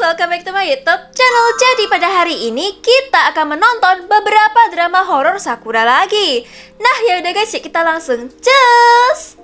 welcome back to my YouTube channel. Jadi pada hari ini kita akan menonton beberapa drama horor Sakura lagi. Nah, ya udah guys, kita langsung cus.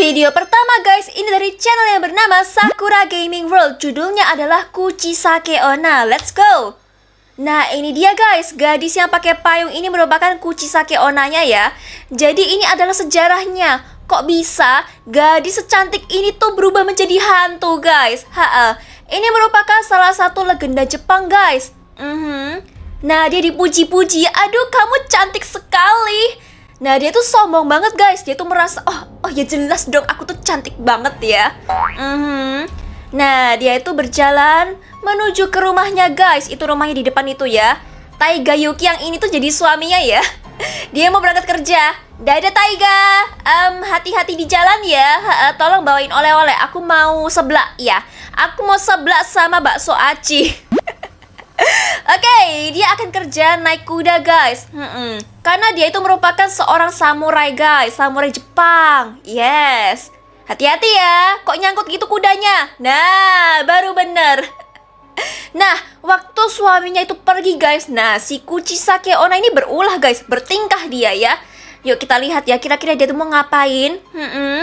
Video pertama guys, ini dari channel yang bernama Sakura Gaming World Judulnya adalah Kuchisake Ona, let's go! Nah ini dia guys, gadis yang pakai payung ini merupakan Kuchisake Onanya ya Jadi ini adalah sejarahnya Kok bisa gadis secantik ini tuh berubah menjadi hantu guys ha -ha. Ini merupakan salah satu legenda Jepang guys mm -hmm. Nah dia dipuji-puji, aduh kamu cantik sekali Nah dia tuh sombong banget guys, dia tuh merasa oh oh ya jelas dong aku tuh cantik banget ya. Mm -hmm. Nah dia itu berjalan menuju ke rumahnya guys, itu rumahnya di depan itu ya. Taiga Yuki yang ini tuh jadi suaminya ya. Dia mau berangkat kerja. Dadah Taiga, hati hati-hati di jalan ya. Ha, tolong bawain oleh-oleh. Aku mau seblak ya. Aku mau seblak sama bakso aci. Oke, okay, dia akan kerja naik kuda guys hmm -mm. Karena dia itu merupakan seorang samurai guys Samurai Jepang Yes Hati-hati ya, kok nyangkut gitu kudanya Nah, baru bener Nah, waktu suaminya itu pergi guys Nah, si Sake Ona ini berulah guys Bertingkah dia ya Yuk kita lihat ya, kira-kira dia tuh mau ngapain hmm -mm.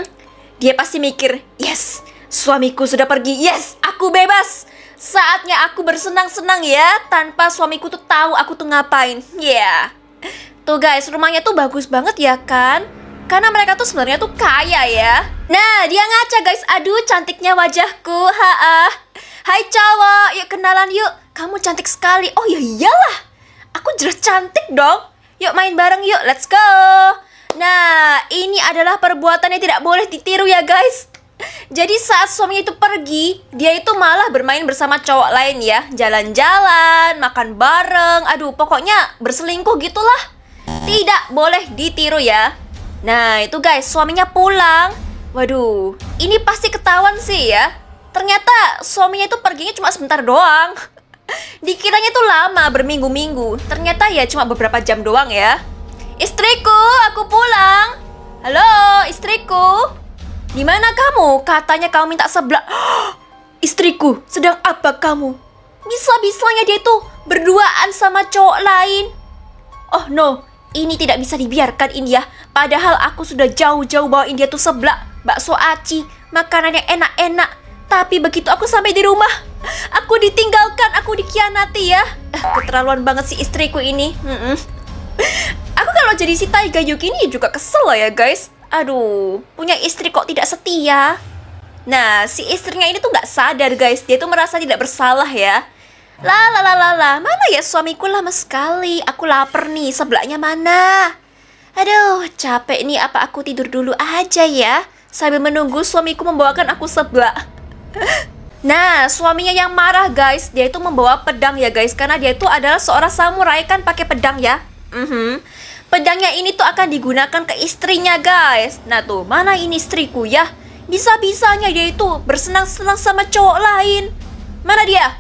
Dia pasti mikir, yes, suamiku sudah pergi Yes, aku bebas Saatnya aku bersenang-senang ya, tanpa suamiku tuh tahu aku tuh ngapain. Ya. Yeah. Tuh guys, rumahnya tuh bagus banget ya kan? Karena mereka tuh sebenarnya tuh kaya ya. Nah, dia ngaca guys. Aduh, cantiknya wajahku. Ha ha Hai cowok, yuk kenalan yuk. Kamu cantik sekali. Oh ya iyalah. Aku jelas cantik dong. Yuk main bareng yuk. Let's go. Nah, ini adalah perbuatan yang tidak boleh ditiru ya guys. Jadi saat suaminya itu pergi, dia itu malah bermain bersama cowok lain ya. Jalan-jalan, makan bareng, aduh pokoknya berselingkuh gitulah. Tidak boleh ditiru ya. Nah itu guys, suaminya pulang. Waduh, ini pasti ketahuan sih ya. Ternyata suaminya itu perginya cuma sebentar doang. Dikiranya itu lama, berminggu-minggu. Ternyata ya cuma beberapa jam doang ya. Istriku, aku pulang. Halo, istriku. Di mana kamu? Katanya kamu minta sebelah. Istriku, sedang apa kamu? Bisa-bisanya dia itu berduaan sama cowok lain. Oh no, ini tidak bisa dibiarkan India. Padahal aku sudah jauh-jauh bawa India tuh seblak, bakso aci, makanannya enak-enak. Tapi begitu aku sampai di rumah, aku ditinggalkan, aku dikhianati ya. Eh, keterlaluan banget si istriku ini. Aku kalau jadi si Taiga Yuki ini juga kesel loh ya guys aduh, punya istri kok tidak setia. Nah, si istrinya ini tuh nggak sadar guys, dia tuh merasa tidak bersalah ya. Lah lah lah lah la, mana ya suamiku lama sekali, aku lapar nih, sebelahnya mana? Aduh, capek nih, apa aku tidur dulu aja ya? Sambil menunggu suamiku membawakan aku sebelah. Nah, suaminya yang marah guys, dia itu membawa pedang ya guys, karena dia itu adalah seorang samurai kan pakai pedang ya. Mm -hmm pedangnya ini tuh akan digunakan ke istrinya guys nah tuh mana ini istriku ya bisa-bisanya dia itu bersenang-senang sama cowok lain mana dia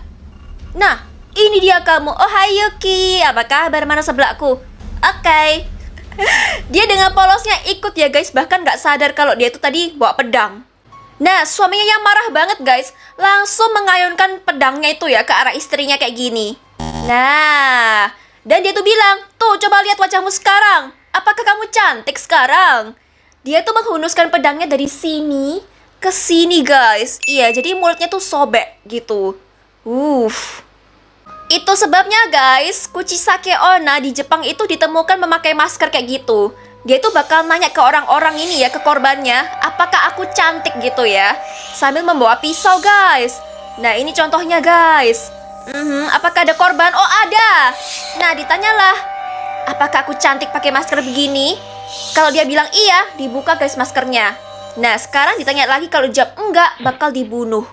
nah ini dia kamu oh hai Yuki apa kabar mana sebelahku oke okay. dia dengan polosnya ikut ya guys bahkan gak sadar kalau dia itu tadi bawa pedang Nah, suaminya yang marah banget guys, langsung mengayunkan pedangnya itu ya ke arah istrinya kayak gini. Nah, dan dia tuh bilang, tuh coba lihat wajahmu sekarang. Apakah kamu cantik sekarang? Dia tuh menghunuskan pedangnya dari sini ke sini guys. Iya, jadi mulutnya tuh sobek gitu. Uff. Itu sebabnya guys, Kuchisake Onna di Jepang itu ditemukan memakai masker kayak gitu. Dia tuh bakal nanya ke orang-orang ini ya, ke korbannya, apakah aku cantik gitu ya. Sambil membawa pisau guys. Nah ini contohnya guys. Mm-hmm. Apakah ada korban? Oh ada. Nah ditanyalah, apakah aku cantik pakai masker begini? Kalau dia bilang iya, dibuka guys maskernya. Nah sekarang ditanya lagi kalau jawab enggak, bakal dibunuh.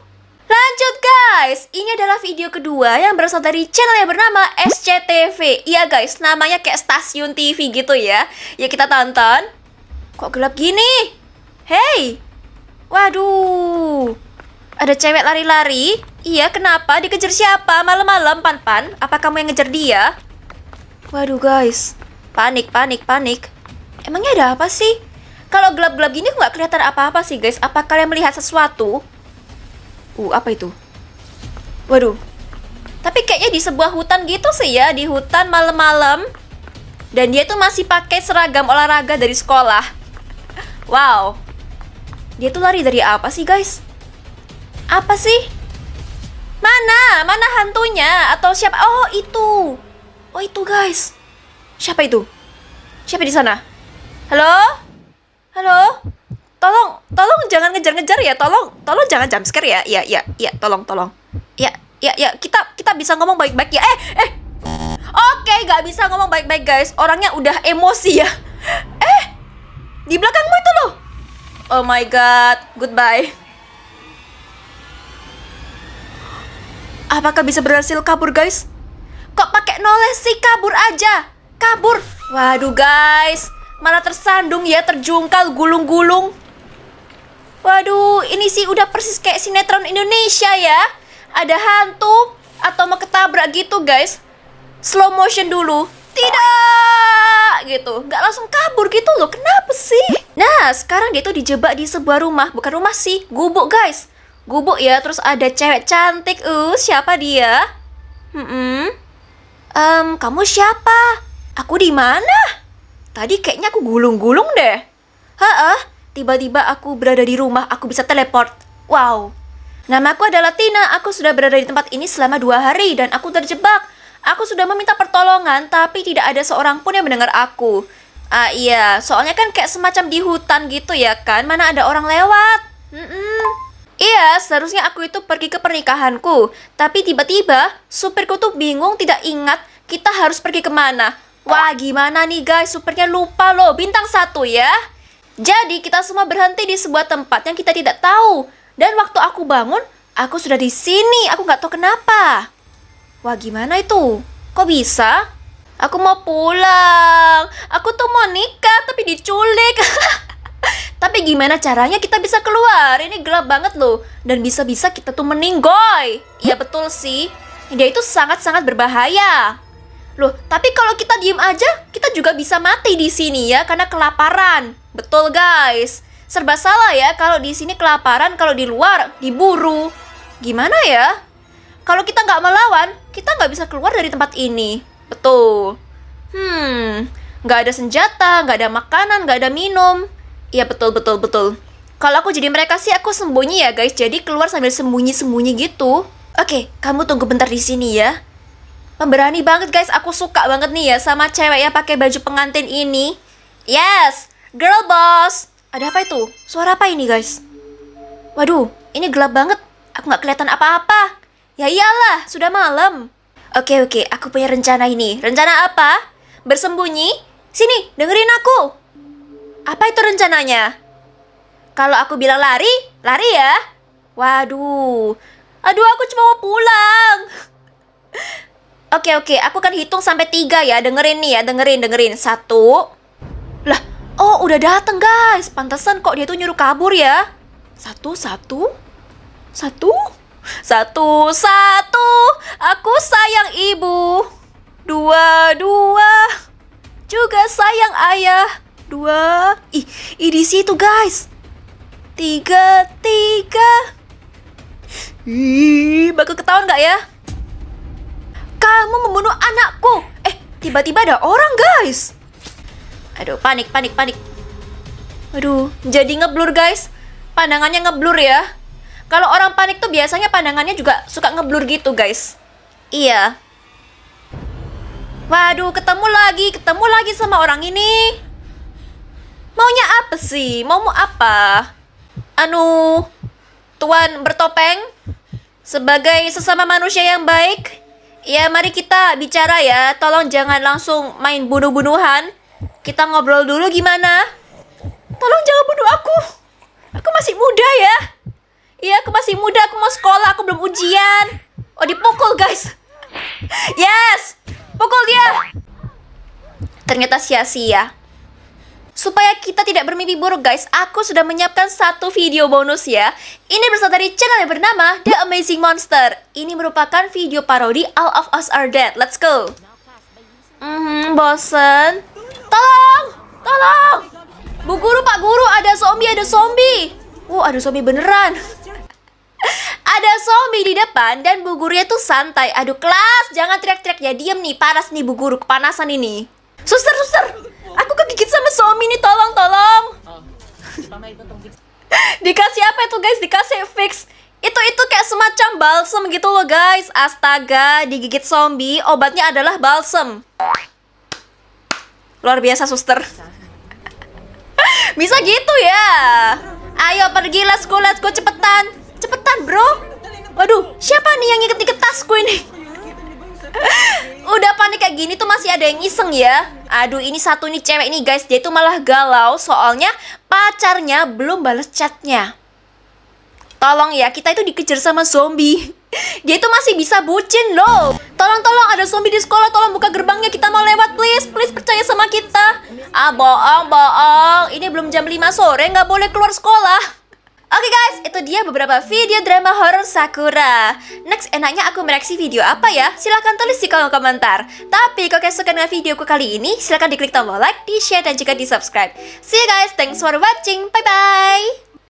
Lanjut guys, ini adalah video kedua yang berasal dari channel yang bernama SCTV Iya guys, namanya kayak stasiun TV gitu ya Ya kita tonton Kok gelap gini? Hey! Waduh ada cewek lari-lari? Iya, kenapa? Dikejar siapa? Malam-malam, Pan-Pan? Apa kamu yang ngejar dia? Waduh, guys. Panik, panik, panik. Emangnya ada apa sih? Kalau gelap-gelap gini nggak kelihatan apa-apa sih, guys. Apa kalian melihat sesuatu? Uh, apa itu? Waduh. Tapi kayaknya di sebuah hutan gitu sih ya, di hutan malam-malam. Dan dia tuh masih pakai seragam olahraga dari sekolah. Wow. Dia tuh lari dari apa sih, guys? Apa sih? Mana? Mana hantunya? Atau siapa? Oh, itu. Oh, itu guys. Siapa itu? Siapa di sana? Halo? Halo? Tolong, tolong jangan ngejar-ngejar ya. Tolong, tolong jangan jump scare ya. Ya, ya, ya, tolong, tolong. Ya, ya, ya, kita kita bisa ngomong baik-baik ya. Eh, eh. Oke, okay, gak bisa ngomong baik-baik guys. Orangnya udah emosi ya. Eh, di belakangmu itu loh. Oh my god, goodbye. Apakah bisa berhasil kabur guys? Kok pakai noles sih kabur aja? Kabur. Waduh guys, malah tersandung ya terjungkal gulung-gulung. Waduh, ini sih udah persis kayak sinetron Indonesia ya. Ada hantu atau mau ketabrak gitu guys. Slow motion dulu. Tidak gitu. Gak langsung kabur gitu loh. Kenapa sih? Nah, sekarang dia tuh dijebak di sebuah rumah, bukan rumah sih, gubuk guys gubuk ya terus ada cewek cantik uh siapa dia hmm -mm. um, kamu siapa aku di mana tadi kayaknya aku gulung-gulung deh Heeh, tiba-tiba aku berada di rumah aku bisa teleport wow Nama aku adalah Tina aku sudah berada di tempat ini selama dua hari dan aku terjebak Aku sudah meminta pertolongan, tapi tidak ada seorang pun yang mendengar aku. Ah iya, soalnya kan kayak semacam di hutan gitu ya kan, mana ada orang lewat. Mm -mm. Iya, seharusnya aku itu pergi ke pernikahanku. Tapi tiba-tiba, supirku tuh bingung tidak ingat kita harus pergi kemana. Wah, gimana nih guys, supirnya lupa loh, bintang satu ya. Jadi kita semua berhenti di sebuah tempat yang kita tidak tahu. Dan waktu aku bangun, aku sudah di sini, aku nggak tahu kenapa. Wah, gimana itu? Kok bisa? Aku mau pulang. Aku tuh mau nikah, tapi diculik. Tapi gimana caranya kita bisa keluar? Ini gelap banget loh. Dan bisa-bisa kita tuh meninggoy. Iya betul sih. Dia itu sangat-sangat berbahaya. Loh, tapi kalau kita diem aja, kita juga bisa mati di sini ya karena kelaparan. Betul guys. Serba salah ya kalau di sini kelaparan, kalau di luar diburu. Gimana ya? Kalau kita nggak melawan, kita nggak bisa keluar dari tempat ini. Betul. Hmm, nggak ada senjata, nggak ada makanan, nggak ada minum. Iya betul betul betul. Kalau aku jadi mereka sih aku sembunyi ya guys. Jadi keluar sambil sembunyi-sembunyi gitu. Oke, kamu tunggu bentar di sini ya. Pemberani banget guys, aku suka banget nih ya sama cewek yang pakai baju pengantin ini. Yes, girl boss. Ada apa itu? Suara apa ini guys? Waduh, ini gelap banget. Aku nggak kelihatan apa-apa. Ya iyalah, sudah malam. Oke oke, aku punya rencana ini. Rencana apa? Bersembunyi? Sini, dengerin aku. Apa itu rencananya? Kalau aku bilang lari, lari ya. Waduh. Aduh, aku cuma mau pulang. Oke, oke. Aku akan hitung sampai tiga ya. Dengerin nih ya, dengerin, dengerin. Satu. Lah, oh udah dateng guys. Pantesan kok dia tuh nyuruh kabur ya. Satu, satu. Satu. Satu, satu. Aku sayang ibu. Dua, dua. Juga sayang ayah dua ih ih di situ guys tiga tiga ih bakal ketahuan nggak ya kamu membunuh anakku eh tiba-tiba ada orang guys aduh panik panik panik aduh jadi ngeblur guys pandangannya ngeblur ya kalau orang panik tuh biasanya pandangannya juga suka ngeblur gitu guys iya Waduh, ketemu lagi, ketemu lagi sama orang ini maunya apa sih mau mau apa anu tuan bertopeng sebagai sesama manusia yang baik ya mari kita bicara ya tolong jangan langsung main bunuh-bunuhan kita ngobrol dulu gimana tolong jangan bunuh aku aku masih muda ya iya aku masih muda aku mau sekolah aku belum ujian oh dipukul guys yes pukul dia ternyata sia-sia Supaya kita tidak bermimpi buruk guys, aku sudah menyiapkan satu video bonus ya. Ini berasal dari channel yang bernama The Amazing Monster. Ini merupakan video parodi All of Us Are Dead. Let's go. Hmm, bosen. Tolong, tolong. Bu guru, pak guru, ada zombie, ada zombie. Wow, ada zombie beneran. ada zombie di depan dan bu gurunya tuh santai. Aduh, kelas, jangan teriak-teriak ya. Diam nih, panas nih bu guru, kepanasan ini. Suster, suster, aku kegigit sama dikasih fix itu itu kayak semacam balsem gitu loh guys astaga digigit zombie obatnya adalah balsem luar biasa suster bisa gitu ya ayo pergi let's go let's go cepetan cepetan bro waduh siapa nih yang ngiket-ngiket tasku ini udah panik kayak gini tuh masih ada yang iseng ya aduh ini satu nih cewek nih guys dia tuh malah galau soalnya pacarnya belum bales chatnya Tolong ya, kita itu dikejar sama zombie. Dia itu masih bisa bucin loh. Tolong-tolong ada zombie di sekolah, tolong buka gerbangnya kita mau lewat please. Please percaya sama kita. Ah bohong, bohong. Ini belum jam 5 sore, nggak boleh keluar sekolah. Oke okay guys, itu dia beberapa video drama horor Sakura. Next enaknya aku mereaksi video apa ya? Silahkan tulis di kolom komentar. Tapi kalau kalian suka dengan videoku kali ini, silahkan diklik tombol like, di-share, dan juga di-subscribe. See you guys, thanks for watching. Bye-bye!